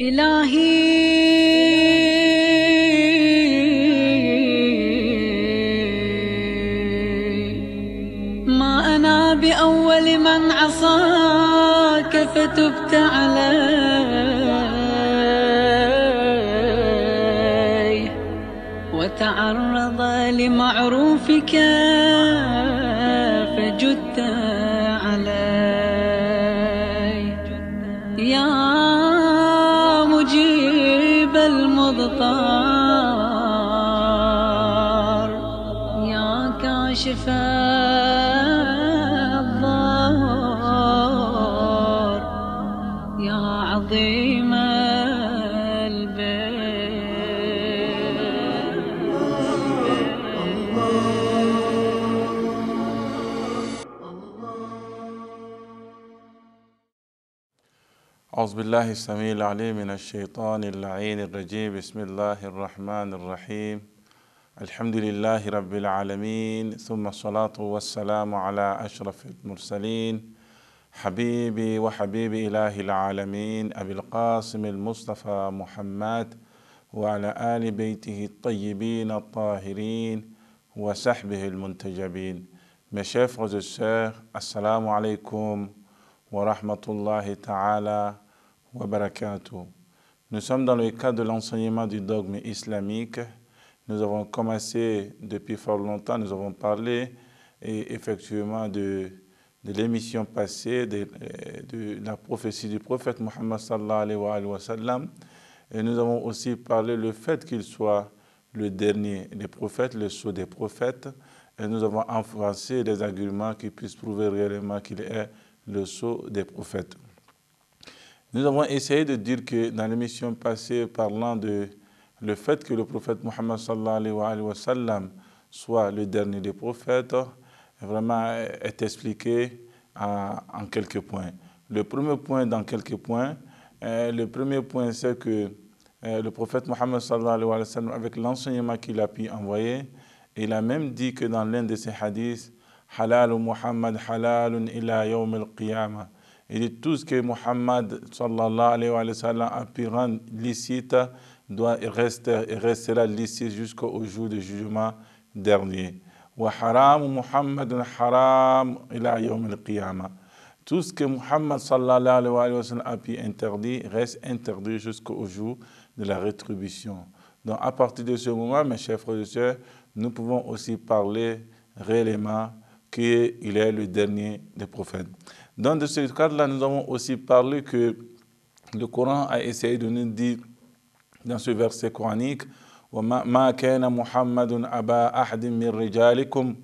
إلهي ما أنا بأول من عصاك فتبت علي وتعرض لمعروفك عظيم البيت أعوذ بالله السميع العليم من الشيطان اللعين الرجيم بسم الله الرحمن الرحيم الحمد لله رب العالمين ثم الصلاة والسلام على أشرف المرسلين حبيبي وحبيبي إله العالمين أبي القاسم المصطفى محمد وعلى آل بيته الطيبين الطاهرين وسحبه المنتجبين مشيف غزوسير السلام عليكم ورحمة الله تعالى وبركاته Nous sommes dans le cadre de l'enseignement du dogme islamique. Nous avons commencé depuis fort longtemps, nous avons parlé et effectivement de de l'émission passée euh, de, la prophétie du prophète Mohammed sallallahu alayhi wa Et nous avons aussi parlé le fait qu'il soit le dernier des prophètes, le sceau des prophètes. Et nous avons enfoncé des arguments qui puissent prouver réellement qu'il est le sceau des prophètes. Nous avons essayé de dire que dans l'émission passée, parlant de le fait que le prophète Mohammed sallallahu alayhi wa soit le dernier des prophètes, vraiment est expliqué en quelques points. Le premier point, dans quelques points, euh, le premier point, c'est que euh, le prophète Mohammed, avec l'enseignement qu'il a pu envoyer, il a même dit que dans l'un de ses hadiths, halal Muhammad halal ila yawm al-qiyamah. Il dit tout ce que Muhammad alayhi wa sallam, a pu rendre licite doit rester, restera licite jusqu'au jour du jugement dernier. Tout ce que Muhammad sallallahu alayhi wa sallam a interdit reste interdit jusqu'au jour de la rétribution. Donc à partir de ce moment, mes chers frères et sœurs, nous pouvons aussi parler réellement qu'il est le dernier des prophètes. Dans ce cadre-là, nous avons aussi parlé que le Coran a essayé de nous dire dans ce verset coranique, وما ما كان محمد ابا احد من رجالكم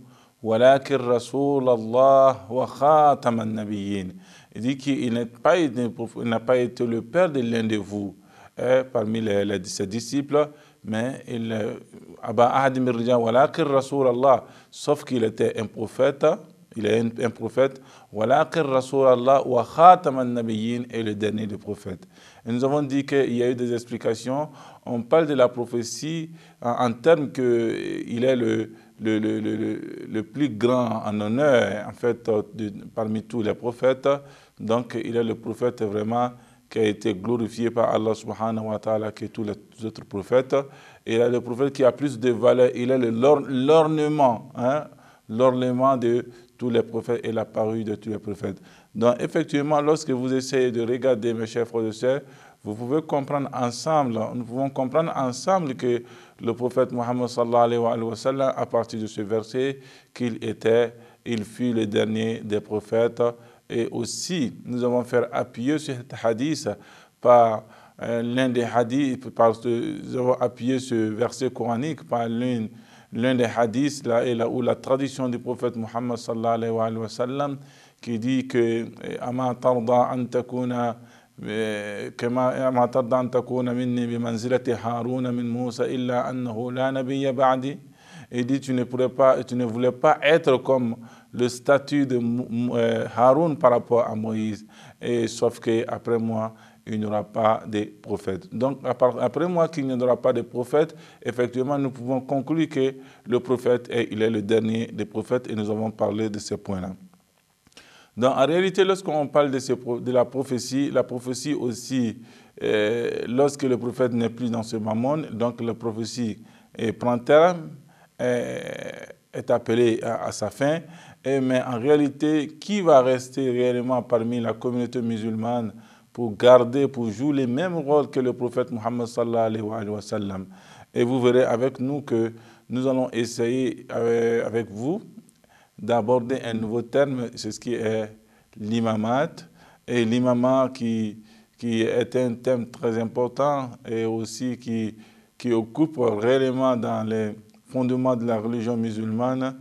ولكن رسول الله وخاتم النبيين ديكي ان بايت ان بايت لو بير دي parmi les ses disciples mais il ابا احد من رجال ولكن رسول الله سوف كي était un Il est un, un prophète. est le dernier des prophètes. Et nous avons dit qu'il y a eu des explications. On parle de la prophétie en, termes qu'il est le, le, le, le, plus grand en honneur, en fait, parmi tous les prophètes. Donc, il est le prophète vraiment qui a été glorifié par Allah subhanahu wa ta'ala que tous les autres prophètes. il est le prophète qui a plus de valeur. Il est l'ornement, hein, l'ornement de tous les prophètes et la parure de tous les prophètes. Donc effectivement, lorsque vous essayez de regarder, mes chers frères et sœurs, vous pouvez comprendre ensemble, nous pouvons comprendre ensemble que le prophète Mohammed alayhi wa sallam, à partir de ce verset, qu'il était, il fut le dernier des prophètes. Et aussi, nous avons fait appuyer ce hadith par euh, l'un des hadiths, parce que nous avons appuyé ce verset coranique par l'une l'un des hadiths là, est là où la tradition du prophète Muhammad sallallahu alayhi wa sallam qui dit que Ama tarda an takuna كما ما ترضى أن تكون مني بمنزلة هارون من موسى إلا لا نبي بعدي dit, tu ne, pourrais pas, tu ne voulais pas être comme le statut de euh, Haroun par rapport à Moïse. Et sauf après moi, il n'y aura pas de prophètes. Donc, après moi qu'il n'y aura pas de prophètes, effectivement, nous pouvons conclure que le prophète, est, il est le dernier des prophètes et nous avons parlé de ce point-là. Donc, en réalité, lorsqu'on parle de, de, la prophétie, la prophétie aussi, euh, lorsque le prophète n'est plus dans ce mammon, donc la prophétie prend terme, euh, est appelée à, à sa fin. mais en réalité, qui va rester réellement parmi la communauté musulmane pour garder, pour jouer les mêmes rôles que le prophète Muhammad sallallahu alayhi wa Et vous verrez avec nous que nous allons essayer avec vous d'aborder un nouveau terme, c'est ce qui est l'imamat. Et l'imamat qui, est un thème très important et aussi qui, qui occupe réellement dans les fondements de la religion musulmane.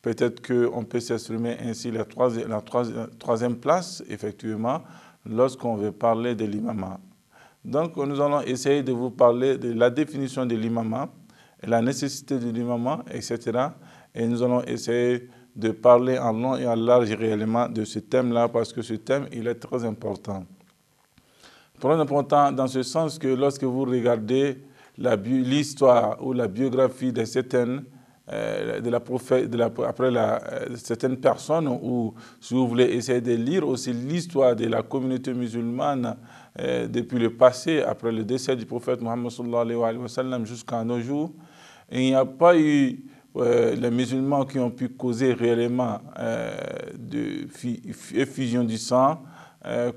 Peut-être qu'on peut, peut s'exprimer ainsi la la troisième place, effectivement, lorsqu'on veut parler de l'imama. Donc nous allons essayer de vous parler de la définition de l'imama, la nécessité de l'imama, etc. Et nous allons essayer de parler en long et en large réellement de ce thème-là parce que ce thème, il est très important. Très important dans ce sens que lorsque vous regardez l'histoire ou la biographie de certaines euh, de la, de après euh, certaines personnes ou si vous voulez essayer de lire aussi l'histoire de la communauté musulmane euh, depuis le passé, après le décès du prophète Mohammed jusqu'à nos jours, il n'y a pas eu les musulmans qui ont pu causer réellement de effusion du sang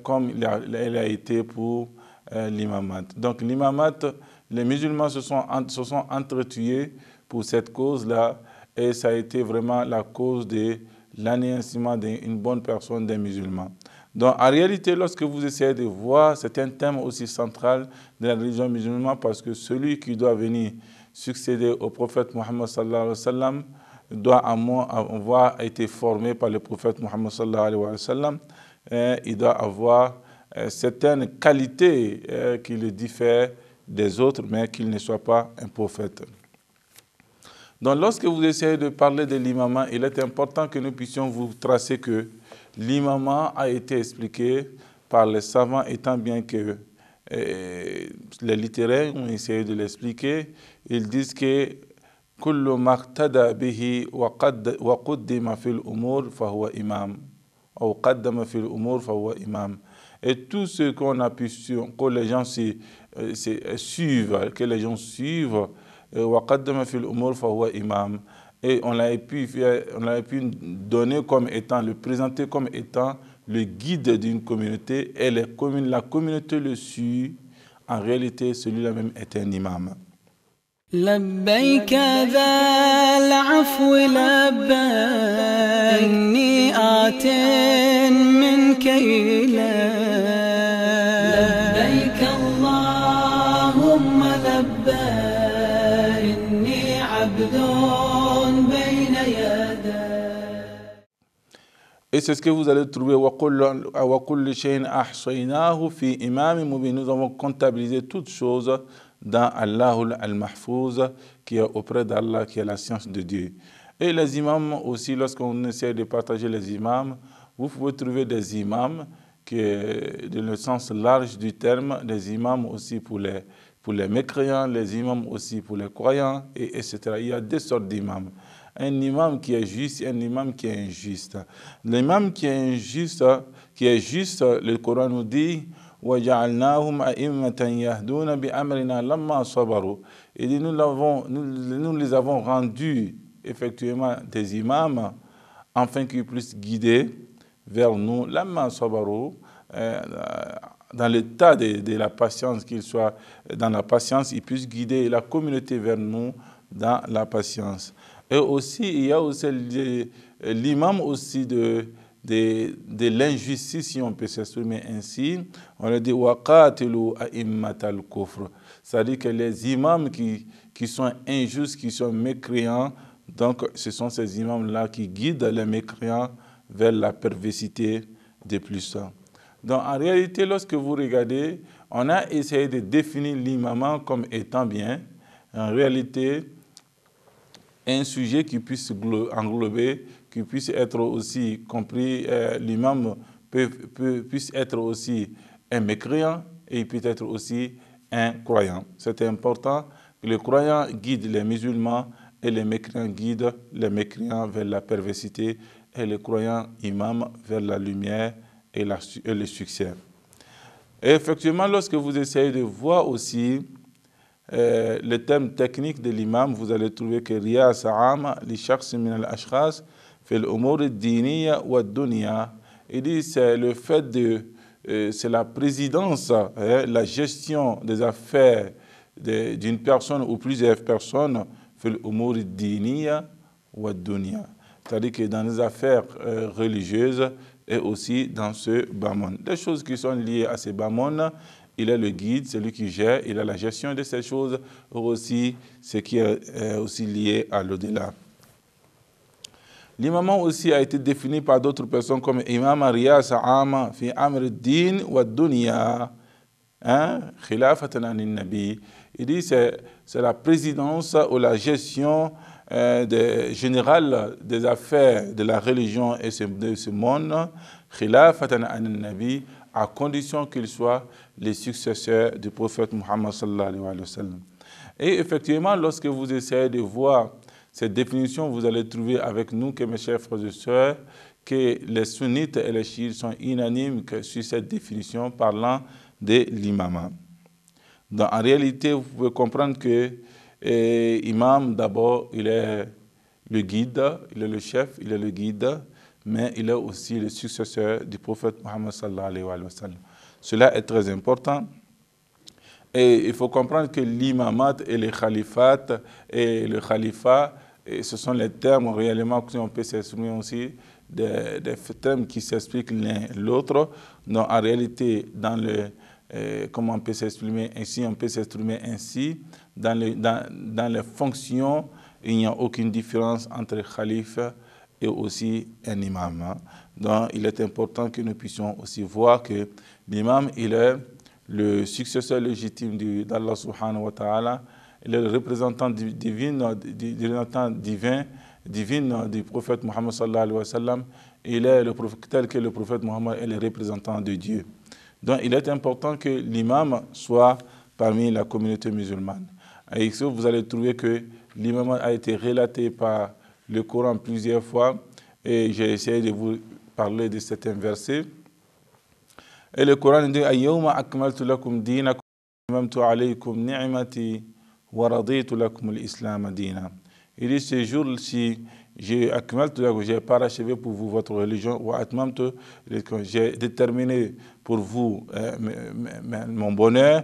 comme elle a, été pour l'imamate Donc l'imamate, les musulmans se sont, se sont entretués pour cette cause-là et ça a été vraiment la cause de l'anéantissement d'une bonne personne d'un musulman. Donc en réalité, lorsque vous essayez de voir, c'est un thème aussi central de la religion musulmane parce que celui qui doit venir succéder au prophète Mohammed sallallahu alayhi wa sallam doit avoir été formé par le prophète Mohammed sallallahu alayhi wa sallam. il doit avoir euh, certaines qualités euh, qui le diffèrent des autres, mais qu'il ne soit pas un prophète. Donc lorsque vous essayez de parler de l'imam, il est important que nous puissions vous tracer que l'imam a été expliqué par les savants, étant bien que euh, les littéraires ont essayé de l'expliquer. Ils disent que et tout ce qu'on a pu que les gens euh, suivent que les gens suivent euh, et on l'a pu, pu donner comme étant, le présenter comme étant le guide d'une communauté et la communauté le suit. En réalité, celui-là même est un imam. Et c'est ce que vous allez trouver. Nous avons comptabilisé toutes choses dans Allahul al-Mahfouz, qui est auprès d'Allah, qui est la science de Dieu. Et les imams aussi, lorsqu'on essaie de partager les imams, vous pouvez trouver des imams, qui dans le sens large du terme, des imams aussi pour les, pour les mécréants, les imams aussi pour les croyants, et, etc. Il y a deux sortes d'imams un imam qui est juste et un imam qui est injuste. L'imam qui est injuste, qui est juste, le Coran nous dit nous, l'avons, nous, les avons rendus effectivement des imams afin qu'ils puissent guider vers nous, l'amma sabaru, euh, dans l'état de, de, la patience, qu'ils soient dans la patience, ils puissent guider la communauté vers nous dans la patience. Et aussi, il y a aussi l'imam aussi de, de, l'injustice, si on peut s'exprimer ainsi. On a dit Waqatilu al kufr. C'est-à-dire que les imams qui, qui sont injustes, qui sont mécréants, donc ce sont ces imams-là qui guident les mécréants vers la perversité des plus. Donc en réalité, lorsque vous regardez, on a essayé de définir l'imam comme étant bien. En réalité, un sujet qui puisse englober, qui puisse être aussi compris, euh, l'imam puisse être aussi un mécréant et il peut être aussi un croyant. C'est important que les croyants guident les musulmans et les mécréants guident les mécréants vers la perversité et les croyants imams vers la lumière et, la, et le succès. effectivement, lorsque vous essayez de voir aussi euh, le thème technique de l'imam, vous allez trouver que Ria Sa'ama, li min al-ashkhas, diniya wa dunya. Il dit c'est le fait de, euh, c'est la présidence, hein, la gestion des affaires d'une personne ou plusieurs personnes, fait wa dunya. C'est-à-dire que dans les affaires euh, religieuses et aussi dans ce bamon. Des choses qui sont liées à ces bamon, il est le guide, c'est lui qui gère, il a la gestion de ces choses, aussi ce qui est euh, aussi lié à l'au-delà. L'imam aussi a été défini par d'autres personnes comme Imam Maria Saama, fi Amr din wa Dunya, hein, Nabi. Il dit c'est c'est la présidence ou la gestion euh, générale des affaires de la religion et de ce monde, khilafatan Nabi, à condition qu'ils soient les successeurs du prophète Muhammad sallallahu alayhi wa sallam. Et effectivement, lorsque vous essayez de voir cette définition, vous allez trouver avec nous que mes chers frères et sœurs, que les sunnites et les chiites sont unanimes sur cette définition parlant de Donc, en réalité, vous pouvez comprendre que l'imam, eh, d'abord, il est le guide, il est le chef, il est le guide, mais il est aussi le successeur du prophète Mohammed sallallahu alayhi wa sallam. Cela est très important. Et il faut comprendre que l'imamat et les khalifat et le khalifat, et ce sont les termes réellement que on peut s'exprimer aussi, des, termes qui s'expliquent l'un l'autre. Donc en réalité, dans le, euh, comment on peut s'exprimer ainsi, on peut s'exprimer ainsi. Dans, dans les fonctions, il n'y a aucune différence entre khalifa et aussi un imam. Hein. Donc il est important que nous puissions aussi voir que l'imam, il est le successeur légitime d'Allah subhanahu wa ta'ala, il est le représentant divin, divin, divin, divin du prophète Muhammad, il est le tel que le prophète Muhammad est le représentant de Dieu. Donc il est important que l'imam soit parmi la communauté musulmane. Et vous allez trouver que l'imam a été relaté par le Coran plusieurs fois et j'ai essayé de vous parler de certains versets. Et le Coran dit Ayyawma akmaltu lakum dinakum, imamtu alaykum ni'mati, wa raditu lakum al-islam il dit ce jour-ci, j'ai j'ai parachevé pour vous votre religion, j'ai déterminé pour vous euh, mon bonheur,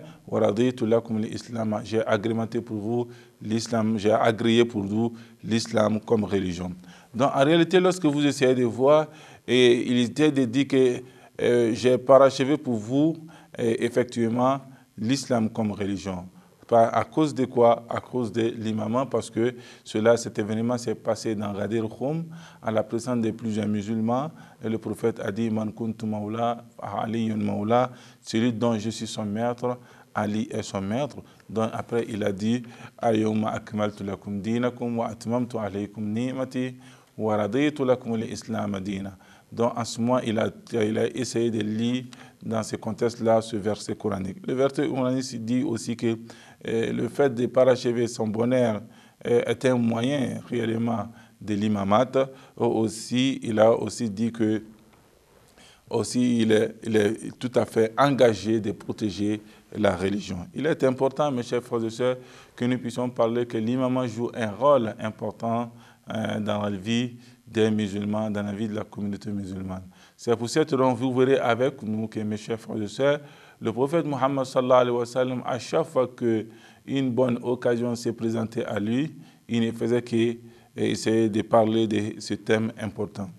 j'ai agrémenté pour vous l'islam, j'ai agréé pour vous l'islam comme religion. Donc en réalité, lorsque vous essayez de voir, et il était dit que euh, j'ai parachevé pour vous euh, effectivement l'islam comme religion à cause de quoi À cause de l'imamant, parce que cela, cet événement s'est passé dans Radir Khum, à la présence de plusieurs musulmans. Et le prophète a dit Man kuntu maula, Ali maula, celui dont je suis son maître, Ali est son maître. Donc après, il a dit Ayyuma akmaltu lakum dinakum wa atmamtu alaykum ni'mati wa raditu lakum l'islam Donc en ce moment, il a, il a essayé de lire dans ce contexte-là ce verset coranique. Le verset coranique dit aussi que le fait de parachever son bonheur euh, est un moyen réellement de l'imamat. Euh, aussi, il a aussi dit que aussi il est, tout à fait engagé de protéger la religion. Il est important, mes chers frères et sœurs, que nous puissions parler que l'imamate joue un rôle important euh, dans la vie des musulmans, dans la vie de la communauté musulmane. C'est pour cette raison que vous verrez avec nous que, mes chers frères et sœurs, le prophète Mohammed sallallahu wa sallam, à chaque fois qu'une bonne occasion s'est présentée à lui, il ne faisait qu'essayer euh, de parler de ce thème important.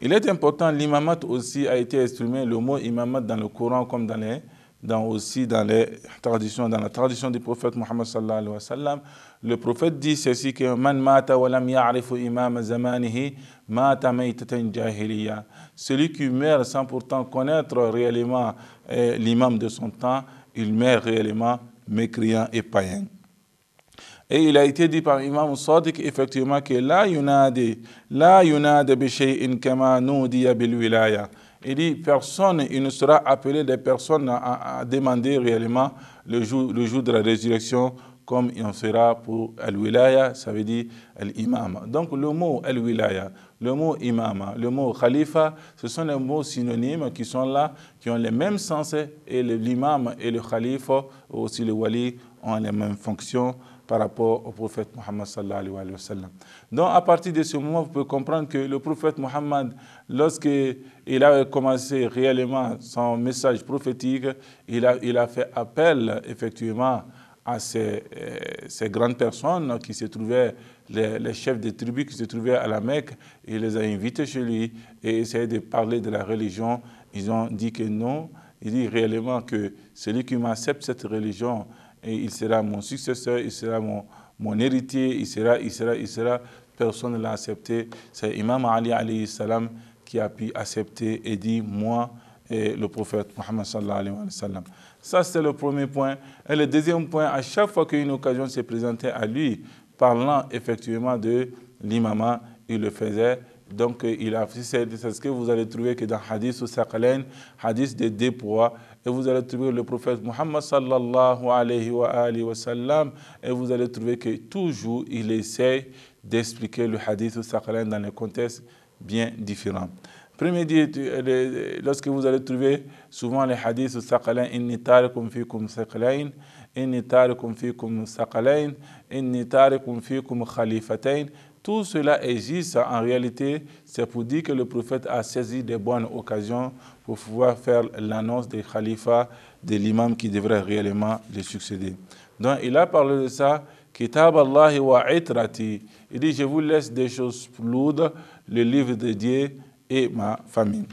Il est important, l'imamat aussi a été exprimé, le mot imamat dans le Coran comme dans les dans aussi dans la tradition du prophète Mohammed sallallahu alayhi wa sallam, le prophète dit ceci que man mata wa lam imam zamanihi mata jahiliya. Celui qui meurt sans pourtant connaître réellement eh, l'imam de son temps, il meurt réellement mécréant et païen. Et il a été dit par Imam Sadiq effectivement que la yunadi, la yunadi bi shay'in kama nudiya bil wilaya il dit personne, il ne sera appelé des personnes à, demander réellement le jour, de la résurrection comme il en sera pour Al-Wilaya, ça veut dire Al-Imam. Donc le mot Al-Wilaya, le mot Imam, le mot Khalifa, ce sont des mots synonymes qui sont là, qui ont les mêmes sens, et l'Imam et le Khalifa, aussi le Wali, ont les mêmes fonctions, par rapport au prophète Mohammed sallallahu alayhi wa sallam. Donc à partir de ce moment, vous pouvez comprendre que le prophète Mohammed, lorsqu'il a commencé réellement son message prophétique, il a, il a fait appel effectivement à ces, euh, ces, grandes personnes qui se trouvaient, les, les, chefs des tribus qui se trouvaient à la Mecque, il les a invités chez lui et essayé de parler de la religion. Ils ont dit que non, il dit réellement que celui qui m'accepte cette religion, et il sera mon successeur, il sera mon, mon héritier, il sera, il sera, il sera. Personne ne l'a accepté. C'est Imam Ali alayhi salam qui a pu accepter et dit Moi et le prophète Muhammad sallallahu alayhi wa Ça, c'est le premier point. Et le deuxième point, à chaque fois qu'une occasion s'est présentée à lui, parlant effectivement de l'imam, il le faisait donc euh, il a c'est ce que vous allez trouver que dans hadith ou Saqalain, hadith des deux poids, et vous allez trouver le prophète Muhammad sallallahu alayhi wa, alayhi wa sallam, et vous allez trouver que toujours il essaie d'expliquer le hadith ou Saqalain dans un contexte bien différent. Premier dit, euh, euh, lorsque vous allez trouver souvent les hadiths ou Saqalain, inni tarikum fikum Saqalain, inni tarikum fikum Saqalain, inni tarikum fikum Khalifatain, tout cela existe en réalité, c'est pour dire que le prophète a saisi des bonnes occasions pour pouvoir faire l'annonce des khalifas, de l'imam qui devrait réellement le succéder. Donc il a parlé de ça, Kitab Allah wa itrati. Il dit, je vous laisse des choses lourdes, le livre de Dieu et ma famille.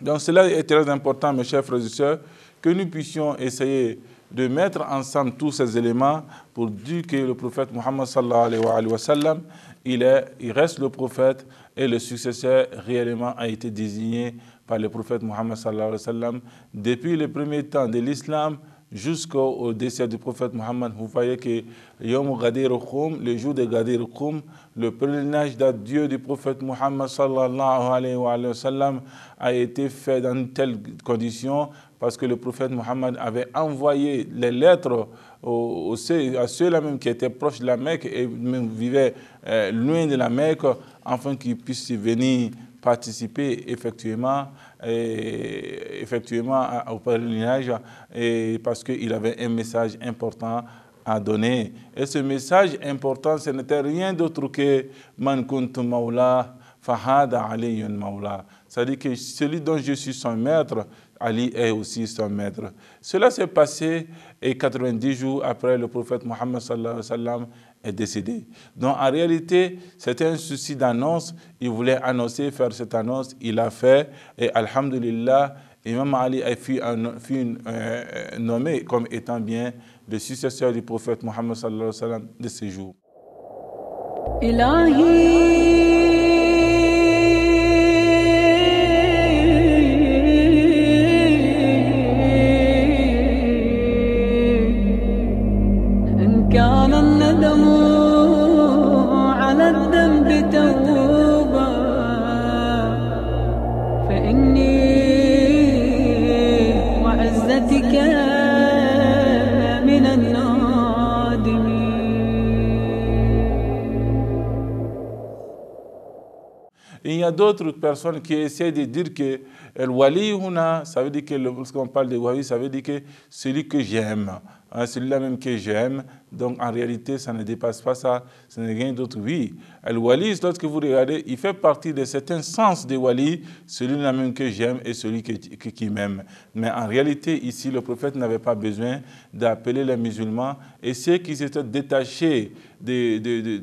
Donc cela est très important, mes chers frères et sœurs, que nous puissions essayer de mettre ensemble tous ces éléments pour dire que le prophète Mohammed sallallahu alayhi wa sallam, il, est, il reste le prophète et le successeur réellement a été désigné par le prophète Mohammed sallallahu alayhi wa sallam depuis les premiers temps de l'islam jusqu'au décès du prophète Mohammed. Vous voyez que Yom le jour de Ghadir Khoum, le pèlerinage d'adieu du prophète Mohammed sallallahu alayhi wa sallam a été fait dans telle condition parce que le prophète Mohammed avait envoyé les lettres à ceux-là même qui étaient proches de la Mecque et même vivaient euh, loin de la Mecque, afin qu'ils puissent venir participer effectivement, et, effectivement au pèlerinage, parce qu'il avait un message important à donner. Et ce message important, ce n'était rien d'autre que Man kuntu maula, fahada maula. C'est-à-dire que celui dont je suis son maître, Ali est aussi son maître. Cela s'est passé et 90 jours après, le prophète Mohammed est décédé. Donc en réalité, c'était un souci d'annonce. Il voulait annoncer, faire cette annonce. Il l'a fait et Alhamdulillah, Imam Ali a fut, nommé comme étant bien le successeur du prophète Mohammed de ce jours. Ilahi. d'autres personnes qui essaient de dire que le Wali ça veut dire que lorsqu'on parle de Wali, ça veut dire que celui que j'aime, hein, celui-là même que j'aime, donc en réalité, ça ne dépasse pas ça, ce n'est rien d'autre. Oui, Al-Wali, lorsque vous regardez, il fait partie de certains sens de Wali, celui-là même que j'aime et celui que, qui m'aime. Mais en réalité, ici, le prophète n'avait pas besoin d'appeler les musulmans et ceux qui s'étaient détachés de,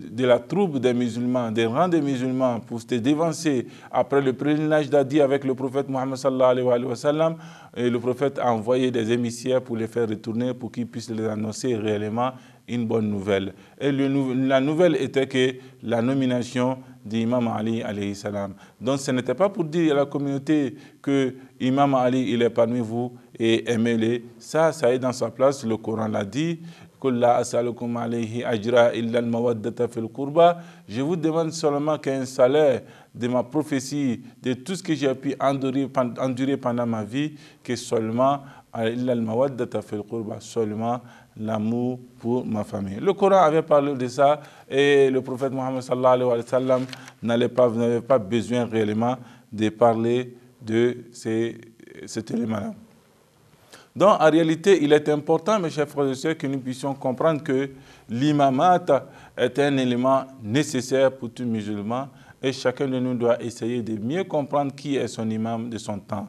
de, la troupe des musulmans, des rangs des musulmans, pour se dévancer après le pèlerinage d'Adi avec le prophète Mohammed sallallahu alayhi wa sallam, et le prophète a envoyé des émissaires pour les faire retourner, pour qu'ils puissent les annoncer réellement une bonne nouvelle. Et la nouvelle était que la nomination d'Imam Ali, alayhi salam. Donc ce n'était pas pour dire à la communauté que Imam Ali, il est parmi vous et aimez-le. Ça, ça est dans sa place, le Coran l'a dit. Je vous demande seulement qu'un salaire de ma prophétie, de tout ce que j'ai pu endurer, pendant ma vie, que seulement seulement l'amour pour ma famille. Le Coran avait parlé de ça et le prophète Mohammed sallallahu alayhi wa sallam n'avait pas, besoin réellement de parler de ces, cet élément-là. Donc, en réalité, il est important, mes chers frères et sœurs, que nous puissions comprendre que l'imamat est un élément nécessaire pour tout musulman, et chacun de nous doit essayer de mieux comprendre qui est son imam de son temps.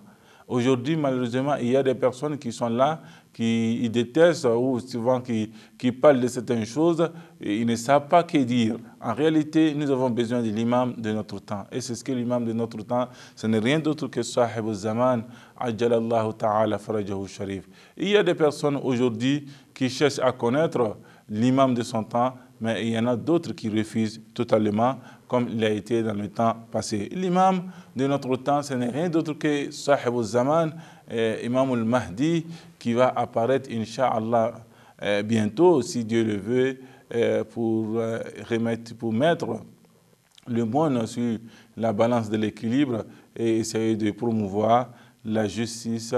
Aujourd'hui, malheureusement, il y a des personnes qui sont là, qui détestent ou souvent qui, qui parlent de certaines choses et ils ne savent pas que dire. En réalité, nous avons besoin de l'imam de notre temps. Et c'est ce que l'imam de notre temps, ce n'est rien d'autre que Sahib zaman Ajalallahu Ta'ala Farajahu Sharif. Il y a des personnes aujourd'hui qui cherchent à connaître l'imam de son temps, mais il y en a d'autres qui refusent totalement, comme il a été dans le temps passé. L'imam de notre temps, ce n'est rien d'autre que Sahib al-Zaman, eh, Imam al-Mahdi, qui va apparaître, Inch'Allah, eh, bientôt, si Dieu le veut, eh, pour, remettre, pour mettre le monde sur la balance de l'équilibre et essayer de promouvoir la justice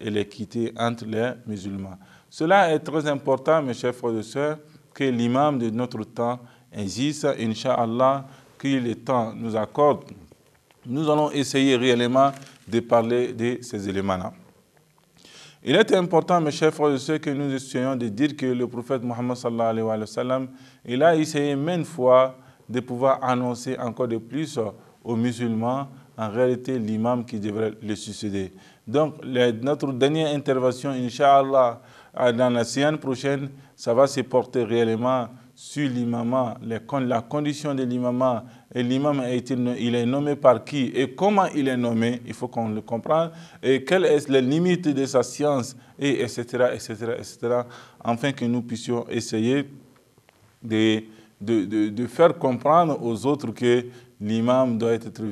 et l'équité entre les musulmans. Cela est très important, mes chers frères et sœurs, que l'imam de notre temps insiste, Inch'Allah, que le temps nous accorde. Nous allons essayer réellement de parler de ces éléments-là. Il est important, mes chers frères et sœurs, que nous essayons de dire que le prophète Mohammed il a essayé maintes fois de pouvoir annoncer encore de plus aux musulmans en réalité l'imam qui devrait le succéder. Donc, notre dernière intervention, Inch'Allah, ah, dans la semaine prochaine, ça va se porter réellement sur l'imam, la condition de l'imam, et l'imam il est nommé par qui et comment il est nommé, il faut qu'on le comprenne, et quelles sont les limites de sa science, et etc., etc., etc., afin que nous puissions essayer de, de, de faire comprendre aux autres que l'imam doit être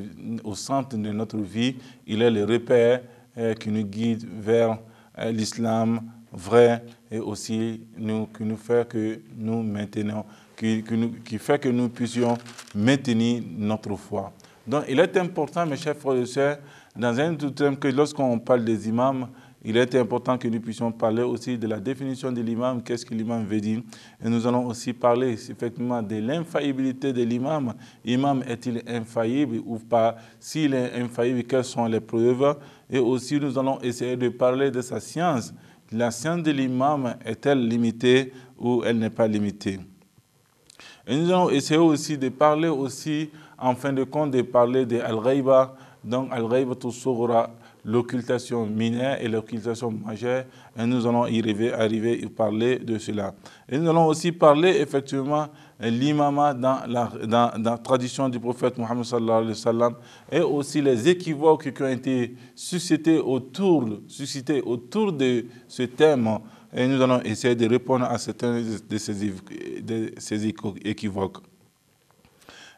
au centre de notre vie, il est le repère eh, qui nous guide vers eh, l'islam, vrai et aussi nous, qui nous fait que nous maintenons, qui, qui, nous, qui fait que nous puissions maintenir notre foi. Donc il est important, mes chers frères et dans un tout terme, que lorsqu'on parle des imams, il est important que nous puissions parler aussi de la définition de l'imam, qu'est-ce que l'imam veut dire. Et nous allons aussi parler effectivement de l'infaillibilité de l'imam. imam est-il infaillible ou pas S'il est infaillible, quelles sont les preuves Et aussi, nous allons essayer de parler de sa science la science de l'imam est-elle limitée ou elle n'est pas limitée Et nous allons essayer aussi de parler aussi, en fin de compte, de parler de Al-Ghaiba, donc al tout Sughra, l'occultation mineure et l'occultation majeure, et nous allons y arriver, arriver et parler de cela. Et nous allons aussi parler effectivement l'imama dans la, tradition du prophète Mohammed sallallahu alayhi wa sallam, et aussi les équivoques qui ont été suscités autour, autour de ce thème. Et nous allons essayer de répondre à certains de ces équivoques.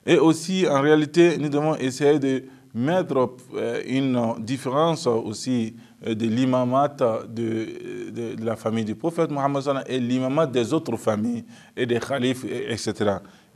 Et aussi, en réalité, nous devons essayer de mettre euh, une différence aussi euh, de l'imamat de, la famille du prophète Mohammed et l'imamat des autres familles et des khalifs, etc.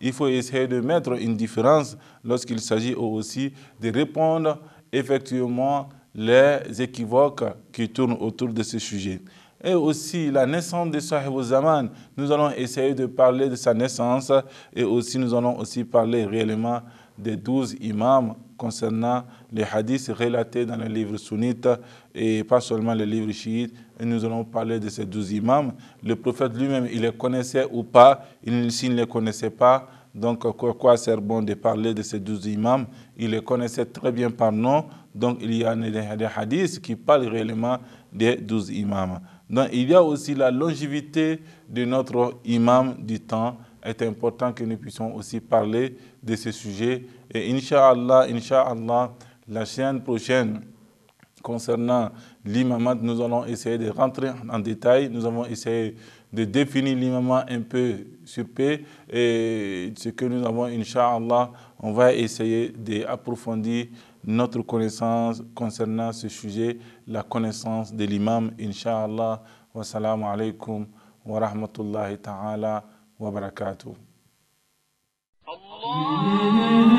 Il faut essayer de mettre une différence lorsqu'il s'agit aussi de répondre effectivement les équivoques qui tournent autour de ce sujet. Et aussi la naissance de Sahib Zaman, nous allons essayer de parler de sa naissance et aussi nous allons aussi parler réellement des douze imams concernant les hadiths relatés dans les livres sunnites et pas seulement les livres chiites. Et nous allons parler de ces douze imams. Le prophète lui-même, il les connaissait ou pas S'il ne les connaissait pas, donc pourquoi sert bon de parler de ces douze imams Il les connaissait très bien par nom. Donc il y a des hadiths qui parlent réellement des douze imams. Donc il y a aussi la longévité de notre imam du temps est important que nous puissions aussi parler de ce sujet. Et Inch'Allah, Inch'Allah, la chaîne prochaine concernant l'imamat, nous allons essayer de rentrer en détail. Nous avons essayé de définir l'imamat un peu sur P et ce que nous avons, Inch'Allah, on va essayer d'approfondir notre connaissance concernant ce sujet, la connaissance de l'imam, Inch'Allah. Wassalamu alaikum wa rahmatullahi ta'ala. وبركاته الله